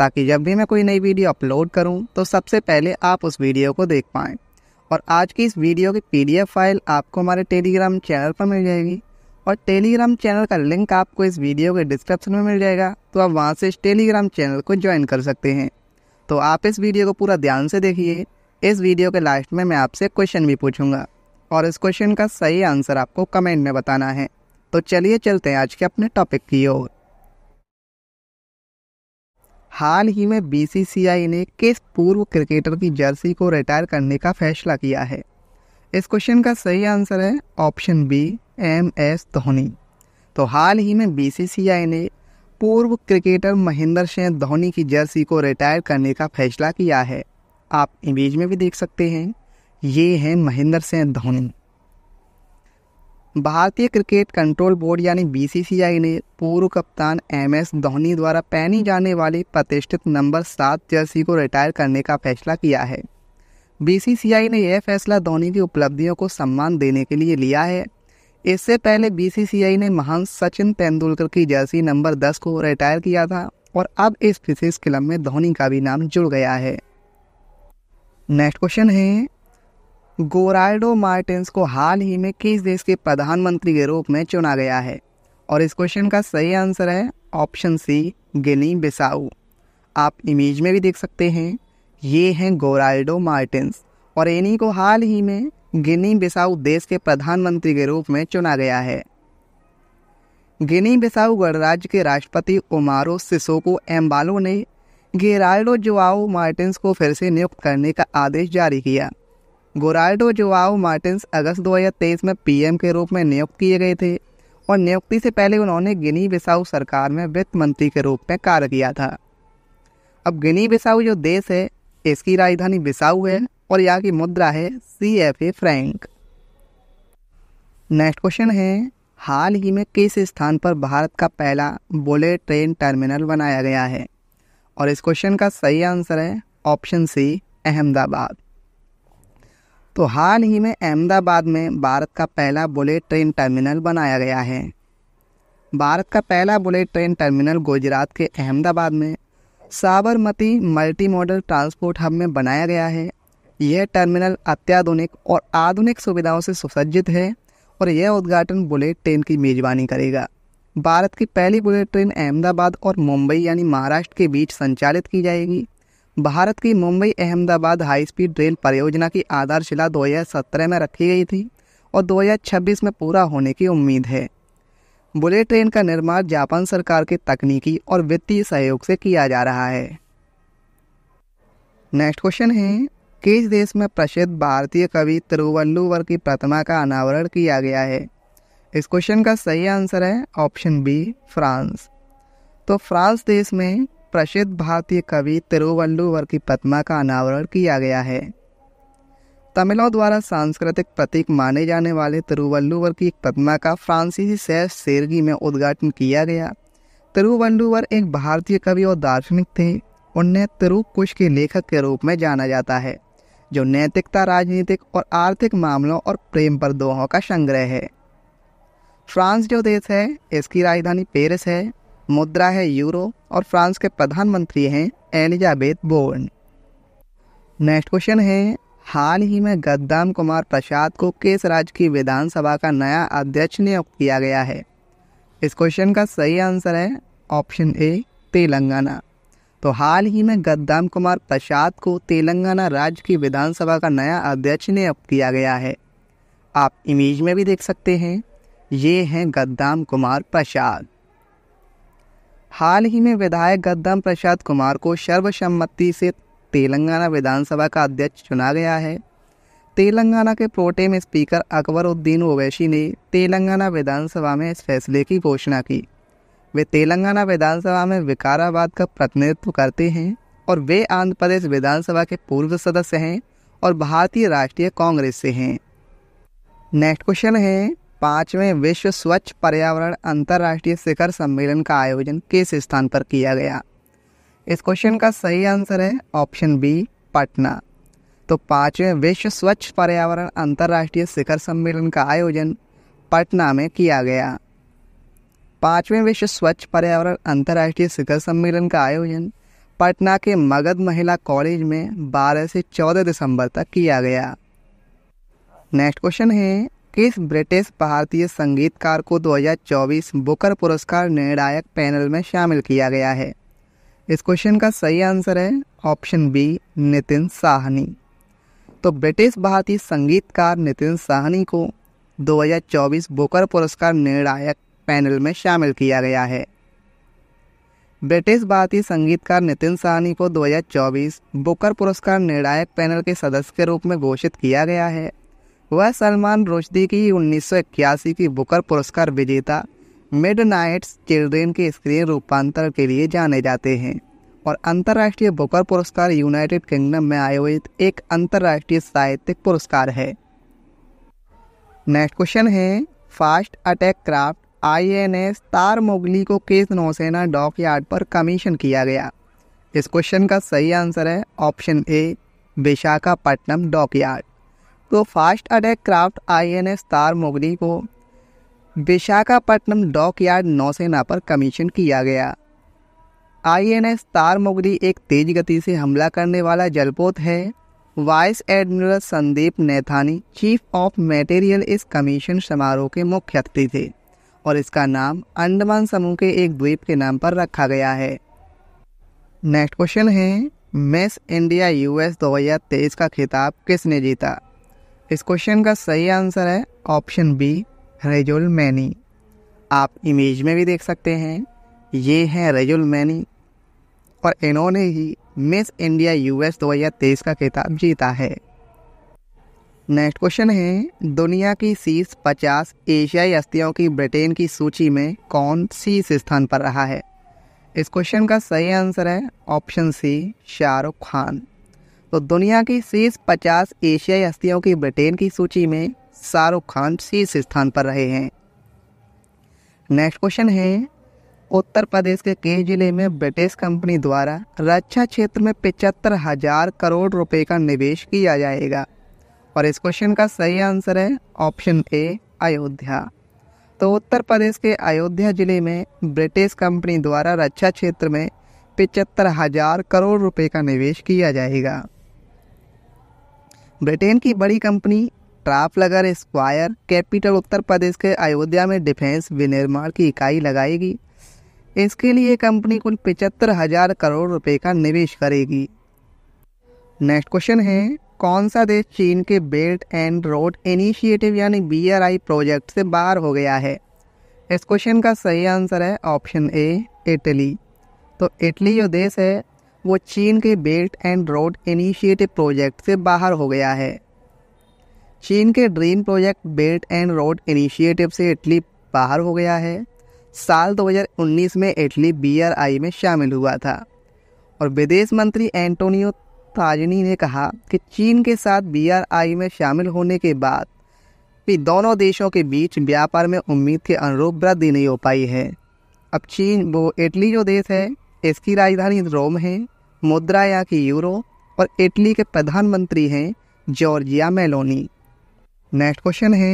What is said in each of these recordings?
ताकि जब भी मैं कोई नई वीडियो अपलोड करूं तो सबसे पहले आप उस वीडियो को देख पाएँ और आज की इस वीडियो की पीडीएफ फाइल आपको हमारे टेलीग्राम चैनल पर मिल जाएगी और टेलीग्राम चैनल का लिंक आपको इस वीडियो के डिस्क्रिप्शन में मिल जाएगा तो आप वहाँ से इस टेलीग्राम चैनल को ज्वाइन कर सकते हैं तो आप इस वीडियो को पूरा ध्यान से देखिए इस वीडियो के लास्ट में मैं आपसे क्वेश्चन भी पूछूंगा और इस क्वेश्चन का सही आंसर आपको कमेंट में बताना है तो चलिए चलते हैं आज के अपने टॉपिक की ओर हाल ही में बीसीसीआई ने किस पूर्व क्रिकेटर की जर्सी को रिटायर करने का फैसला किया है इस क्वेश्चन का सही आंसर है option B M S Dhoni तो हाल ही में बीसीसीआई ने पूर्व क्रिकेटर महेंद्र सिंह धोनी की जर्सी को रिटायर करने का फैसला किया है आप इमेज में भी देख सकते हैं ये हैं महेंद्र सिंह धोनी भारतीय क्रिकेट कंट्रोल बोर्ड यानी बीसीसीआई ने पूर्व कप्तान एम एस धोनी द्वारा पहनी जाने वाली प्रतिष्ठित नंबर सात जर्सी को रिटायर करने का फैसला किया है बीसीसीआई ने यह फैसला धोनी की उपलब्धियों को सम्मान देने के लिए लिया है इससे पहले बीसीसीआई ने महान सचिन तेंदुलकर की जर्सी नंबर दस को रिटायर किया था और अब इस विशेष क्लब में धोनी का भी नाम जुड़ गया है नेक्स्ट क्वेश्चन है गोराइडो मार्टिन्स को हाल ही में किस देश के प्रधानमंत्री के रूप में चुना गया है और इस क्वेश्चन का सही आंसर है ऑप्शन सी गिनी बिसाऊ आप इमेज में भी देख सकते हैं ये हैं गोराइडो मार्टिन्स और इन्हीं को हाल ही में गिनी बिसाऊ देश के प्रधानमंत्री के रूप में चुना गया है गिनी बिसाऊ गणराज्य के राष्ट्रपति ओमारो सिसोको एम्बालो ने गेराइडो जुआओ मार्टिन्स को फिर से नियुक्त करने का आदेश जारी किया गोराल्डो जुआओ मार्टिन्स अगस्त 2023 में पीएम के रूप में नियुक्त किए गए थे और नियुक्ति से पहले उन्होंने गिनी बिसाऊ सरकार में वित्त मंत्री के रूप में कार्य किया था अब गिनी बिसाऊ जो देश है इसकी राजधानी बिसाऊ है और यहाँ की मुद्रा है C F A franc next question है हाल ही में किस स्थान पर भारत का पहला बुलेट ट्रेन टर्मिनल बनाया गया है और इस क्वेश्चन का सही आंसर है ऑप्शन सी अहमदाबाद तो हाल ही में अहमदाबाद में भारत का पहला बुलेट ट्रेन टर्मिनल बनाया गया है भारत का पहला बुलेट ट्रेन टर्मिनल गुजरात के अहमदाबाद में Sabarmati multi modal transport hub में बनाया गया है यह टर्मिनल अत्याधुनिक और आधुनिक सुविधाओं से सुसज्जित है और यह उद्घाटन बुलेट ट्रेन की मेजबानी करेगा भारत की पहली बुलेट ट्रेन अहमदाबाद और मुंबई यानी महाराष्ट्र के बीच संचालित की जाएगी भारत की Mumbai Ahmedabad high speed rail परियोजना की आधारशिला 2017 में रखी गई थी और 2026 में पूरा होने की उम्मीद है बुलेट ट्रेन का निर्माण जापान सरकार के तकनीकी और वित्तीय सहयोग से किया जा रहा है नेक्स्ट क्वेश्चन है किस देश में प्रसिद्ध भारतीय कवि तिरुवल्लुवर की प्रतिमा का अनावरण किया गया है इस क्वेश्चन का सही आंसर है ऑप्शन बी फ्रांस तो फ्रांस देश में प्रसिद्ध भारतीय कवि तिरुवल्लुवर की प्रतिमा का अनावरण किया गया है तमिलों द्वारा सांस्कृतिक प्रतीक माने जाने वाले तिरुवल्लुवर की एक प्रतिमा का फ्रांसीसी सैफ सेरगी में उद्घाटन किया गया तिरुवल्लुवर एक भारतीय कवि और दार्शनिक थे उन्हें तिरुकुश के लेखक के रूप में जाना जाता है जो नैतिकता राजनीतिक और आर्थिक मामलों और प्रेम पर दोहों का संग्रह है फ्रांस जो देश है इसकी राजधानी पेरिस है मुद्रा है यूरो और फ्रांस के प्रधानमंत्री हैं एलिजाबेथ बोर्न नेक्स्ट क्वेश्चन है हाल ही में गद्दाम कुमार प्रसाद को किस राज्य की विधानसभा का नया अध्यक्ष नियुक्त किया गया है इस क्वेश्चन का सही आंसर है ऑप्शन ए तेलंगाना तो हाल ही में गद्दाम कुमार प्रसाद को तेलंगाना राज्य की विधानसभा का नया अध्यक्ष नियुक्त किया गया है आप इमेज में भी देख सकते हैं ये हैं गद्दाम कुमार प्रसाद हाल ही में विधायक गद्दम प्रसाद कुमार को सर्वसम्मति से तेलंगाना विधानसभा का अध्यक्ष चुना गया है तेलंगाना के प्रोटेम स्पीकर अकबरुद्दीन ओवैसी ने तेलंगाना विधानसभा में इस फैसले की घोषणा की वे तेलंगाना विधानसभा में विकाराबाद का प्रतिनिधित्व करते हैं और वे आंध्र प्रदेश विधानसभा के पूर्व सदस्य हैं और भारतीय राष्ट्रीय कांग्रेस से हैं नेक्स्ट क्वेश्चन है पाँचवें विश्व स्वच्छ पर्यावरण अंतर्राष्ट्रीय शिखर सम्मेलन का आयोजन किस स्थान पर किया गया इस क्वेश्चन का सही आंसर है ऑप्शन बी पटना तो पाँचवें विश्व स्वच्छ पर्यावरण अंतर्राष्ट्रीय शिखर सम्मेलन का आयोजन पटना में किया गया पाँचवें विश्व स्वच्छ पर्यावरण अंतर्राष्ट्रीय शिखर सम्मेलन का आयोजन पटना के मगध महिला कॉलेज में 12 से 14 दिसंबर तक किया गया नेक्स्ट क्वेश्चन है किस ब्रिटिश भारतीय संगीतकार को 2024 बुकर पुरस्कार निर्णायक पैनल में शामिल किया गया है इस क्वेश्चन का सही आंसर है ऑप्शन बी नितिन साहनी तो ब्रिटिश भारतीय संगीतकार नितिन साहनी को 2024 बुकर पुरस्कार निर्णायक पैनल में शामिल किया गया है ब्रिटिश भारतीय संगीतकार नितिन साहनी को 2024 बुकर पुरस्कार निर्णायक पैनल के सदस्य के रूप में घोषित किया गया है वह सलमान रुश्दी की उन्नीस की बुकर पुरस्कार विजेता मिड नाइट्स चिल्ड्रेन के स्क्रीन रूपांतर के लिए जाने जाते हैं और अंतर्राष्ट्रीय बुकर पुरस्कार यूनाइटेड किंगडम में आयोजित एक अंतर्राष्ट्रीय साहित्यिक पुरस्कार है नेक्स्ट क्वेश्चन है fast attack craft I N S Tarmugli को किस नौसेना डॉक यार्ड पर कमीशन किया गया इस क्वेश्चन का सही आंसर है option A Visakhapatnam dockyard तो fast attack craft I N S Tarmugli को विशाखापट्टनम डॉकयार्ड नौसेना पर कमीशन किया गया I N S Tarmugli एक तेज गति से हमला करने वाला जलपोत है vice admiral Sandeep Naithani chief of material इस कमीशन समारोह के मुख्य अतिथि थे और इसका नाम अंडमान समूह के एक द्वीप के नाम पर रखा गया है नेक्स्ट क्वेश्चन है मिस इंडिया यूएस 2023 का खिताब किसने जीता इस क्वेश्चन का सही आंसर है ऑप्शन बी रेजुल मैनी आप इमेज में भी देख सकते हैं ये हैं रेजुल मैनी और इन्होंने ही मिस इंडिया यूएस 2023 का खिताब जीता है नेक्स्ट क्वेश्चन है दुनिया की शीर्ष पचास एशियाई अस्थियों की ब्रिटेन की सूची में कौन शीर्ष स्थान पर रहा है इस क्वेश्चन का सही आंसर है ऑप्शन सी शाहरुख खान तो दुनिया की शीर्ष पचास एशियाई हस्तियों की ब्रिटेन की सूची में शाहरुख खान शीर्ष स्थान पर रहे हैं नेक्स्ट क्वेश्चन है उत्तर प्रदेश के कई जिले में ब्रिटिश कंपनी द्वारा रक्षा क्षेत्र में पिचहत्तर हजार करोड़ रुपए का निवेश किया जाएगा और इस क्वेश्चन का सही आंसर है ऑप्शन ए अयोध्या तो उत्तर प्रदेश के अयोध्या जिले में ब्रिटिश कंपनी द्वारा रक्षा क्षेत्र में पिचहत्तर हजार करोड़ रुपए का निवेश किया जाएगा ब्रिटेन की बड़ी company Trafalgar Square Capital Uttar Pradesh के अयोध्या में डिफेंस विनिर्माण की इकाई लगाएगी इसके लिए कंपनी कुल पिचहत्तर हजार करोड़ रुपए का निवेश करेगी नेक्स्ट क्वेश्चन है कौन सा देश चीन के बेल्ट एंड रोड इनिशिएटिव यानी बी प्रोजेक्ट से बाहर हो गया है इस क्वेश्चन का सही आंसर है ऑप्शन ए इटली तो इटली जो देश है वो चीन के belt and road initiative project से बाहर हो गया है चीन के dream project belt and road initiative से इटली बाहर हो गया है साल 2019 में इटली बी में शामिल हुआ था और विदेश मंत्री एंटोनियो ताजनी ने कहा कि चीन के साथ बी में शामिल होने के बाद भी दोनों देशों के बीच व्यापार में उम्मीद के अनुरूप वृद्धि नहीं हो पाई है अब चीन वो इटली जो देश है इसकी राजधानी रोम है मुद्रा यहाँ की यूरो और इटली के प्रधानमंत्री हैं जॉर्जिया मेलोनी नेक्स्ट क्वेश्चन है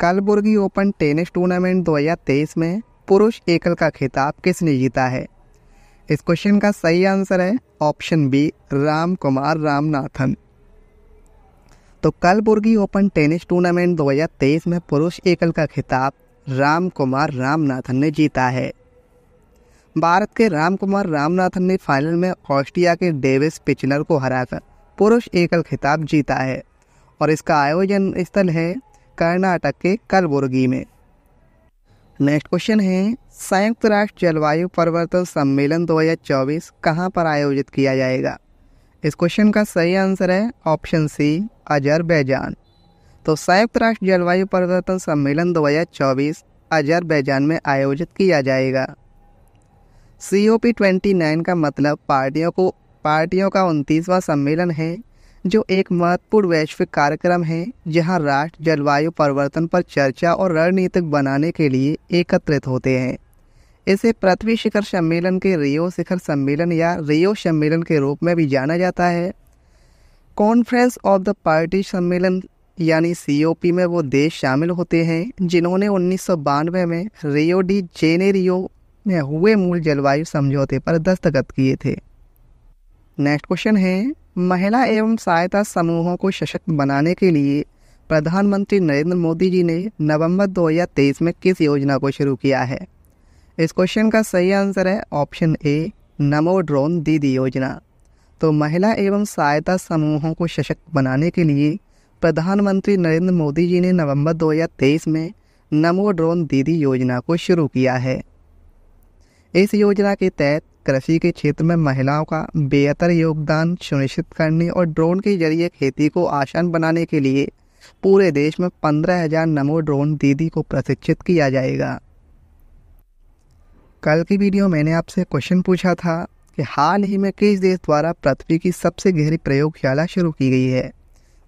कलबुर्गी ओपन टेनिस टूर्नामेंट 2023 में पुरुष एकल का खिताब किसने जीता है इस क्वेश्चन का सही आंसर है ऑप्शन बी राम कुमार रामनाथन तो कलबुर्गी ओपन टेनिस टूर्नामेंट 2023 में पुरुष एकल का खिताब राम कुमार रामनाथन ने जीता है भारत के राम कुमार रामनाथन ने फाइनल में ऑस्ट्रिया के डेविस पिचनर को हराकर पुरुष एकल खिताब जीता है और इसका आयोजन स्थल है कर्नाटक के कलबुर्गी में नेक्स्ट क्वेश्चन है संयुक्त राष्ट्र जलवायु परिवर्तन सम्मेलन 2024 कहां पर आयोजित किया जाएगा इस क्वेश्चन का सही आंसर है ऑप्शन सी अजरबैजान तो संयुक्त राष्ट्र जलवायु परिवर्तन सम्मेलन 2024 अजरबैजान में आयोजित किया जाएगा C O P twenty nine का मतलब पार्टियों को पार्टियों का उनतीसवां सम्मेलन है जो एक महत्वपूर्ण वैश्विक कार्यक्रम है जहां राष्ट्र जलवायु परिवर्तन पर चर्चा और रणनीतिक बनाने के लिए एकत्रित होते हैं इसे पृथ्वी शिखर सम्मेलन के रियो शिखर सम्मेलन या रियो सम्मेलन के रूप में भी जाना जाता है कॉन्फ्रेंस ऑफ द पार्टी सम्मेलन यानी सीओपी में वो देश शामिल होते हैं जिन्होंने उन्नीस में रियो डी जेनेरियो में हुए मूल जलवायु समझौते पर दस्तखत किए थे नेक्स्ट क्वेश्चन है महिला एवं सहायता समूहों को सशक्त बनाने के लिए प्रधानमंत्री नरेंद्र मोदी जी ने नवंबर 2023 में किस योजना को शुरू किया है इस क्वेश्चन का सही आंसर है ऑप्शन ए नमो ड्रोन दीदी योजना तो महिला एवं सहायता समूहों को सशक्त बनाने के लिए प्रधानमंत्री नरेंद्र मोदी जी ने नवंबर 2023 में नमो ड्रोन दीदी योजना को शुरू किया है इस योजना के तहत कृषि के क्षेत्र में महिलाओं का बेहतर योगदान सुनिश्चित करने और ड्रोन के जरिए खेती को आसान बनाने के लिए पूरे देश में पंद्रह हजार नमो ड्रोन दीदी को प्रशिक्षित किया जाएगा कल की वीडियो मैंने आपसे क्वेश्चन पूछा था कि हाल ही में किस देश द्वारा पृथ्वी की सबसे गहरी प्रयोगशाला शुरू की गई है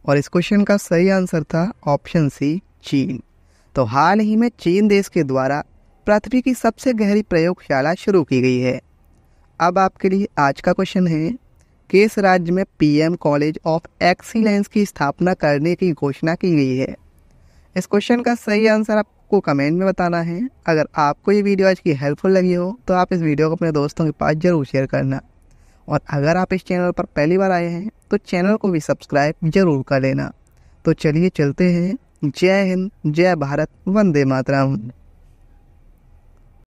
और इस क्वेश्चन का सही आंसर था ऑप्शन सी चीन तो हाल ही में चीन देश के द्वारा पृथ्वी की सबसे गहरी प्रयोगशाला शुरू की गई है अब आपके लिए आज का क्वेश्चन है किस राज्य में पीएम कॉलेज ऑफ एक्सीलेंस की स्थापना करने की घोषणा की गई है इस क्वेश्चन का सही आंसर आपको कमेंट में बताना है अगर आपको ये वीडियो आज की हेल्पफुल लगी हो तो आप इस वीडियो को अपने दोस्तों के पास ज़रूर शेयर करना और अगर आप इस चैनल पर पहली बार आए हैं तो चैनल को भी सब्सक्राइब जरूर कर लेना तो चलिए चलते हैं जय हिंद जय भारत वंदे मातरम